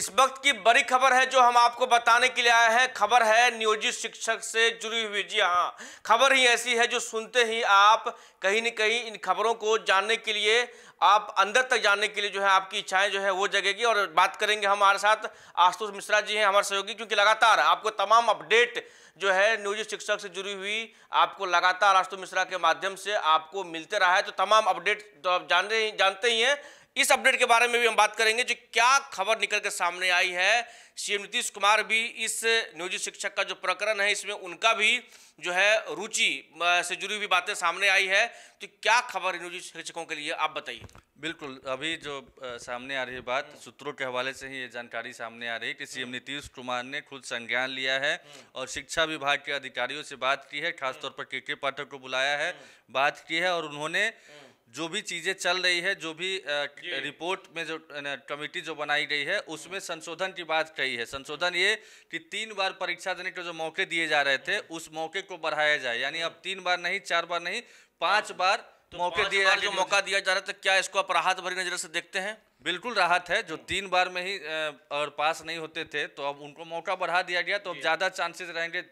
इस वक्त की बड़ी खबर है जो हम आपको बताने के लिए आए हैं खबर है नियोजित शिक्षक से जुड़ी हुई जी हाँ खबर ही ऐसी है जो सुनते ही आप कहीं न कहीं इन खबरों को जानने के लिए आप अंदर तक जानने के लिए जो है आपकी इच्छाएं जो है वो जगेगी और बात करेंगे हमारे साथ आशुतोष मिश्रा जी हैं हमारे सहयोगी क्योंकि लगातार आपको तमाम अपडेट जो है नियोजित शिक्षक से जुड़ी हुई आपको लगातार आशुतोष मिश्रा के माध्यम से आपको मिलते रहा है तो तमाम अपडेट तो आप जान रहे जानते ही हैं इस अपडेट के बारे में भी हम बात करेंगे जो क्या खबर निकल के सामने आई है सीएम नीतीश कुमार भी इस नियोजित शिक्षक का जो प्रकरण है इसमें उनका भी जो है रुचि से जुड़ी हुई बातें सामने आई है तो क्या खबर है नियोजित शिक्षकों के लिए आप बताइए बिल्कुल अभी जो सामने आ रही बात सूत्रों के हवाले से ही ये जानकारी सामने आ रही है कि सीएम नीतीश कुमार ने खुद संज्ञान लिया है और शिक्षा विभाग के अधिकारियों से बात की है खासतौर पर के पाठक को बुलाया है बात की है और उन्होंने जो भी चीज़ें चल रही है जो भी रिपोर्ट में जो कमेटी जो बनाई गई है उसमें संशोधन की बात कही है संशोधन ये कि तीन बार परीक्षा देने के जो मौके दिए जा रहे थे उस मौके को बढ़ाया जाए यानी अब तीन बार नहीं चार बार नहीं पाँच हाँ। बार तो मौके दिए जो मौका दिया जा रहा था क्या इसको आप राहत भरी नजर से देखते हैं बिल्कुल राहत है जो तीन बार में ही और पास नहीं होते थे तो अब उनको मौका बढ़ा दिया गया तो अब ज़्यादा चांसेस रहेंगे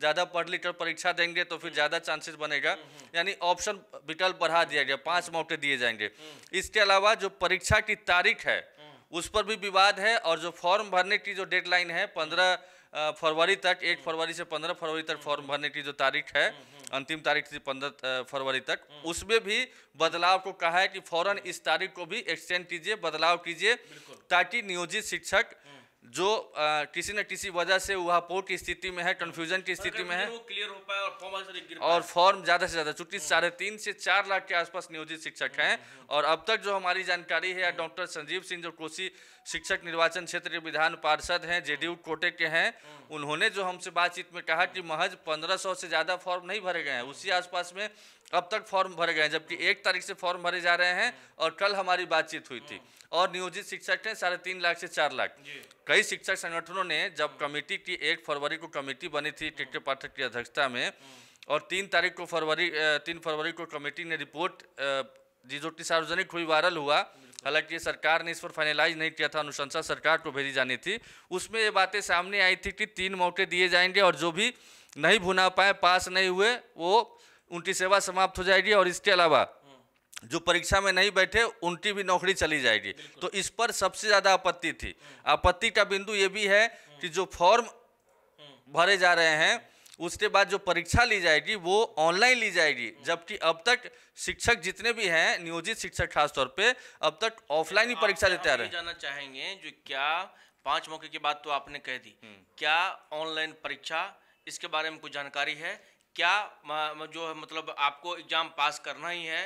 ज़्यादा पढ़ लिख कर परीक्षा देंगे तो फिर ज़्यादा चांसेस बनेगा हम्म, हम्म। यानी ऑप्शन विकल्प बढ़ा दिया गया पांच हम्म। मौके दिए जाएंगे इसके अलावा जो परीक्षा की तारीख है उस पर भी विवाद है और जो फॉर्म भरने की जो डेडलाइन है पंद्रह फरवरी तक एक फरवरी से पंद्रह फरवरी तक फॉर्म भरने की जो तारीख है अंतिम तारीख से पंद्रह फरवरी तक उसमें भी बदलाव को कहा है कि फौरन इस तारीख को भी एक्सटेंड कीजिए बदलाव कीजिए ताकि नियोजित शिक्षक जो किसी न किसी वजह से वह पोर्ट की स्थिति में है कन्फ्यूजन की स्थिति में है क्लियर हो पाए और फॉर्म और फॉर्म ज़्यादा से ज़्यादा चूंकि साढ़े तीन से चार लाख के आसपास नियोजित शिक्षक हैं और अब तक जो हमारी जानकारी है डॉक्टर संजीव सिंह जो कोसी शिक्षक निर्वाचन क्षेत्र के विधान पार्षद हैं जेडीयू कोटे के हैं उन्होंने जो हमसे बातचीत में कहा कि महज पंद्रह से ज़्यादा फॉर्म नहीं भरे गए हैं उसी आसपास में अब तक फॉर्म भरे गए हैं जबकि एक तारीख से फॉर्म भरे जा रहे हैं और कल हमारी बातचीत हुई थी और नियोजित शिक्षक हैं साढ़े तीन लाख से चार लाख कई शिक्षक संगठनों ने जब कमेटी की एक फरवरी को कमेटी बनी थी टिकट पाठक की अध्यक्षता में और तीन तारीख को फरवरी तीन फरवरी को कमेटी ने रिपोर्ट जो कि सार्वजनिक हुई वायरल हुआ हालांकि सरकार ने इस पर फाइनलाइज नहीं किया था अनुशंसा सरकार को भेजी जानी थी उसमें ये बातें सामने आई थी कि तीन मौके दिए जाएंगे और जो भी नहीं भुना पाए पास नहीं हुए वो उनकी सेवा समाप्त हो जाएगी और इसके अलावा हम्म। जो परीक्षा में नहीं बैठे उनकी भी नौकरी चली जाएगी तो इस पर सबसे ज़्यादा आपत्ति थी हम्म। आपत्ति का बिंदु ये भी है हम्म। कि जो फॉर्म भरे जा रहे हैं उसके बाद जो परीक्षा ली जाएगी वो ऑनलाइन ली जाएगी जबकि अब तक शिक्षक जितने भी हैं नियोजित शिक्षक खासतौर पे अब तक ऑफलाइन ही परीक्षा देते आ रहे हैं जानना चाहेंगे जो क्या पांच मौके की बात तो आपने कह दी क्या ऑनलाइन परीक्षा इसके बारे में कुछ जानकारी है क्या जो है मतलब आपको एग्ज़ाम पास करना ही है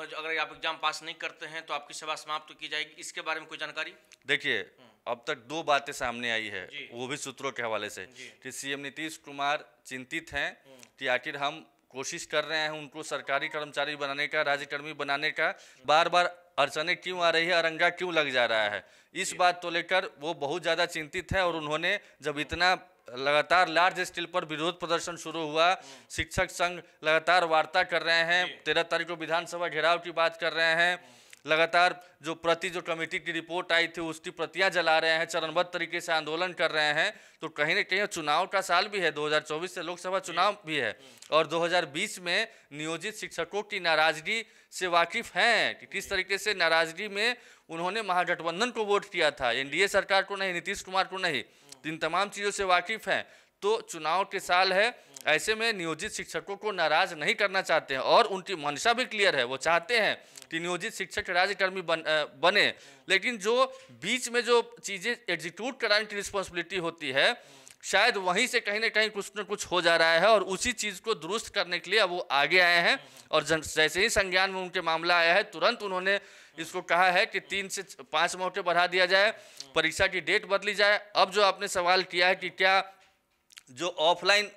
अगर आप एग्ज़ाम पास नहीं करते हैं तो आपकी सेवा समाप्त तो की जाएगी इसके बारे में कोई जानकारी देखिए हम्म। अब तक दो बातें सामने आई है वो भी सूत्रों के हवाले से कि सीएम नीतीश कुमार चिंतित हैं हम्म। कि आखिर हम कोशिश कर रहे हैं उनको सरकारी कर्मचारी बनाने का राज्यकर्मी बनाने का बार बार अड़चने क्यों आ रही है अरंगा क्यों लग जा रहा है इस बात को तो लेकर वो बहुत ज़्यादा चिंतित है और उन्होंने जब इतना लगातार लार्ज स्केल पर विरोध प्रदर्शन शुरू हुआ शिक्षक संघ लगातार वार्ता कर रहे हैं तेरह तारीख को विधानसभा घेराव की बात कर रहे हैं लगातार जो प्रति जो कमेटी की रिपोर्ट आई थी उसकी प्रतियां जला रहे हैं चरणबद्ध तरीके से आंदोलन कर रहे हैं तो कहीं ना कहीं चुनाव का साल भी है 2024 से लोकसभा चुनाव भी है और 2020 में नियोजित शिक्षकों की नाराजगी से वाकिफ हैं कि किस तरीके से नाराजगी में उन्होंने महागठबंधन को वोट किया था एनडीए सरकार को नहीं नीतीश कुमार को नहीं इन तमाम चीज़ों से वाकिफ़ हैं तो चुनाव के साल है ऐसे में नियोजित शिक्षकों को नाराज नहीं करना चाहते हैं और उनकी मंशा भी क्लियर है वो चाहते हैं कि नियोजित शिक्षक राज्यकर्मी बन, बने लेकिन जो बीच में जो चीज़ें एग्जीक्यूट कराने की रिस्पॉन्सिबिलिटी होती है शायद वहीं से कहीं ना कहीं कुछ न कुछ हो जा रहा है और उसी चीज़ को दुरुस्त करने के लिए अब वो आगे आए हैं और जैसे ही संज्ञान में उनके मामला आया है तुरंत उन्होंने इसको कहा है कि तीन से पाँच मौके बढ़ा दिया जाए परीक्षा की डेट बदली जाए अब जो आपने सवाल किया है कि क्या जो ऑफलाइन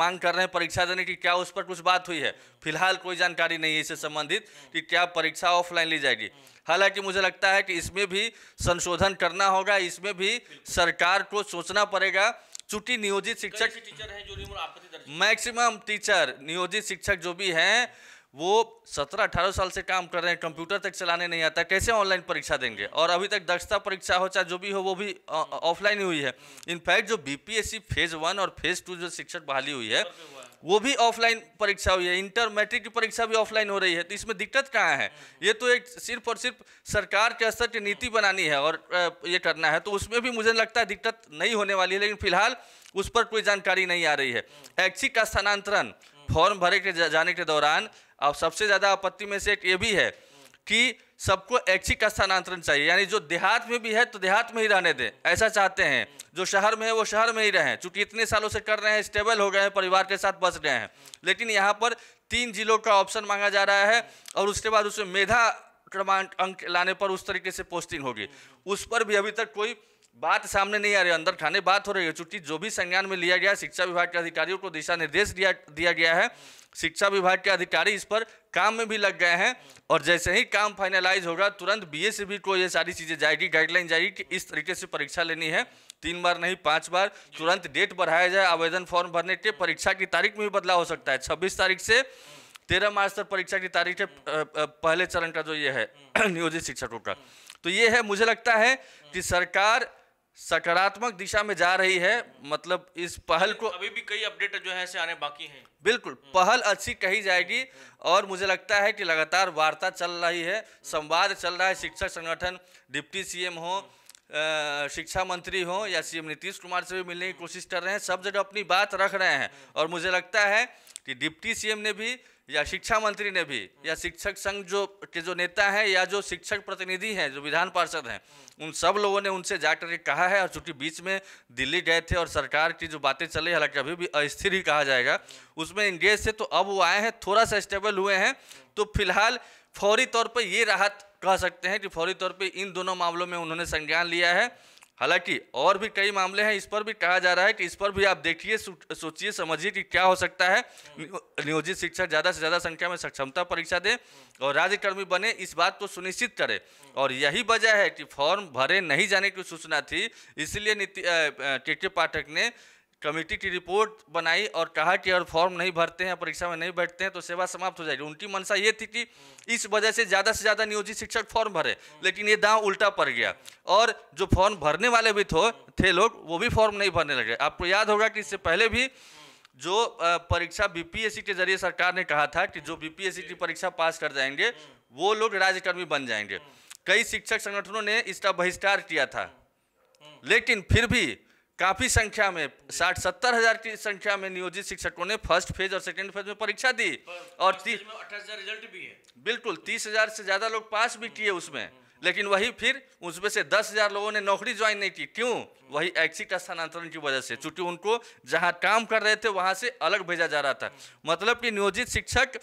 मांग कर रहे हैं परीक्षा देने की क्या उस पर कुछ बात हुई है फिलहाल कोई जानकारी नहीं है इससे संबंधित कि क्या परीक्षा ऑफलाइन ली जाएगी हालांकि मुझे लगता है कि इसमें भी संशोधन करना होगा इसमें भी सरकार को सोचना पड़ेगा चुटी नियोजित शिक्षक टीचर जो आपत्ति मैक्सिमम टीचर नियोजित शिक्षक जो भी हैं वो सत्रह अठारह साल से काम कर रहे हैं कंप्यूटर तक चलाने नहीं आता कैसे ऑनलाइन परीक्षा देंगे और अभी तक दक्षता परीक्षा हो चाहे जो भी हो वो भी ऑफलाइन हुई है इनफैक्ट हम्म। जो बीपीएससी फेज वन और फेज टू जो शिक्षक बहाली हुई है वो भी ऑफलाइन परीक्षा हुई है इंटर मैट्रिक की परीक्षा भी ऑफलाइन हो रही है तो इसमें दिक्कत कहाँ है ये तो एक सिर्फ और सिर्फ सरकार के स्तर की नीति बनानी है और ये करना है तो उसमें भी मुझे लगता है दिक्कत नहीं होने वाली है लेकिन फिलहाल उस पर कोई जानकारी नहीं आ रही है ऐच्छिक का स्थानांतरण फॉर्म भरे के जाने के दौरान और सबसे ज़्यादा आपत्ति में से एक ये भी है कि सबको ऐच्छिक का स्थानांतरण चाहिए यानी जो देहात में भी है तो देहात में ही रहने दें ऐसा चाहते हैं जो शहर में है वो शहर में ही रहें चूँकि इतने सालों से कर रहे हैं स्टेबल हो गए हैं परिवार के साथ बस गए हैं लेकिन यहाँ पर तीन जिलों का ऑप्शन मांगा जा रहा है और उसके बाद उसमें मेधा क्रमांक अंक लाने पर उस तरीके से पोस्टिंग होगी उस पर भी अभी तक कोई बात सामने नहीं आ रही अंदर खाने बात हो रही है चूंकि जो भी संज्ञान में लिया गया शिक्षा विभाग के अधिकारियों को दिशा निर्देश दिया दिया गया है शिक्षा विभाग के अधिकारी इस पर काम में भी लग गए हैं और जैसे ही काम फाइनलाइज होगा तुरंत बी से भी को ये सारी चीज़ें जाएगी गाइडलाइन जाएगी कि इस तरीके से परीक्षा लेनी है तीन बार नहीं पांच बार तुरंत डेट बढ़ाया जाए आवेदन फॉर्म भरने के परीक्षा की तारीख में भी बदलाव हो सकता है छब्बीस तारीख से तेरह मार्च तक परीक्षा की तारीख है पहले चरण का जो ये है नियोजित शिक्षकों का तो ये है मुझे लगता है कि सरकार सकारात्मक दिशा में जा रही है मतलब इस पहल को अभी भी कई अपडेट जो है से आने बाकी हैं बिल्कुल पहल अच्छी कही जाएगी और मुझे लगता है कि लगातार वार्ता चल रही है संवाद चल रहा है शिक्षक संगठन डिप्टी सीएम हो शिक्षा मंत्री हो या सीएम नीतीश कुमार से भी मिलने की कोशिश कर रहे हैं सब जगह अपनी बात रख रहे हैं और मुझे लगता है कि डिप्टी सीएम ने भी या शिक्षा मंत्री ने भी या शिक्षक संघ जो के जो नेता हैं या जो शिक्षक प्रतिनिधि हैं जो विधान पार्षद हैं उन सब लोगों ने उनसे जाकर के कहा है और चूँकि बीच में दिल्ली गए थे और सरकार की जो बातें चल रही हालांकि अभी भी अस्थिर ही कहा जाएगा उसमें इंगेज थे तो अब वो आए हैं थोड़ा सा स्टेबल हुए हैं तो फिलहाल फौरी तौर पर ये राहत कह सकते हैं कि फौरी तौर पर इन दोनों मामलों में उन्होंने संज्ञान लिया है हालांकि और भी कई मामले हैं इस पर भी कहा जा रहा है कि इस पर भी आप देखिए सोचिए समझिए कि क्या हो सकता है नियोजित शिक्षक ज़्यादा से ज़्यादा संख्या में सक्षमता परीक्षा दें और राज्यकर्मी बने इस बात को सुनिश्चित करें और यही वजह है कि फॉर्म भरे नहीं जाने की सूचना थी इसलिए नीति के पाठक ने कमेटी की रिपोर्ट बनाई और कहा कि अगर फॉर्म नहीं भरते हैं परीक्षा में नहीं बैठते हैं तो सेवा समाप्त हो जाएगी उनकी मंशा ये थी कि इस वजह से ज़्यादा से ज़्यादा नियोजित शिक्षक फॉर्म भरे लेकिन ये दांव उल्टा पड़ गया और जो फॉर्म भरने वाले भी थो, थे लोग वो भी फॉर्म नहीं भरने लगे आपको याद होगा कि इससे पहले भी जो परीक्षा बीपीएससी के जरिए सरकार ने कहा था कि जो बीपीएससी की परीक्षा पास कर जाएंगे वो लोग राज्यकर्मी बन जाएंगे कई शिक्षक संगठनों ने इसका बहिष्कार किया था लेकिन फिर भी काफ़ी संख्या में साठ सत्तर हजार की संख्या में नियोजित शिक्षकों ने फर्स्ट फेज और सेकेंड फेज में परीक्षा दी और तीस रिजल्ट भी है बिल्कुल तीस हजार से ज़्यादा लोग पास भी किए उसमें लेकिन वही फिर उसमें से दस हजार लोगों ने नौकरी ज्वाइन नहीं की क्यों वही एक्सिट स्थानांतरण की वजह से चूंकि उनको जहां काम कर रहे थे वहां से अलग भेजा जा रहा था मतलब कि नियोजित शिक्षक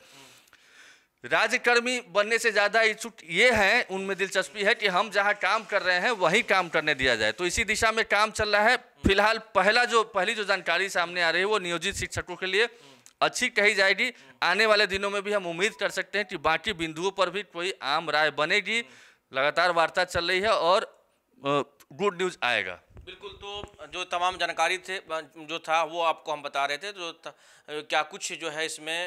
राजकर्मी बनने से ज़्यादा इच्छुक ये हैं उनमें दिलचस्पी है कि हम जहाँ काम कर रहे हैं वहीं काम करने दिया जाए तो इसी दिशा में काम चल रहा है फिलहाल पहला जो पहली जो जानकारी सामने आ रही है वो नियोजित शिक्षकों के लिए अच्छी कही जाएगी आने वाले दिनों में भी हम उम्मीद कर सकते हैं कि बाकी बिंदुओं पर भी कोई आम राय बनेगी लगातार वार्ता चल रही है और गुड न्यूज़ आएगा बिल्कुल तो जो तमाम जानकारी थे जो था वो आपको हम बता रहे थे जो क्या कुछ जो है इसमें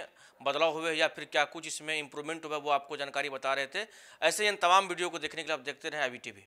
बदलाव हुए या फिर क्या कुछ इसमें इंप्रूवमेंट हुआ वो आपको जानकारी बता रहे थे ऐसे ही इन तमाम वीडियो को देखने के लिए आप देखते रहें अभी वी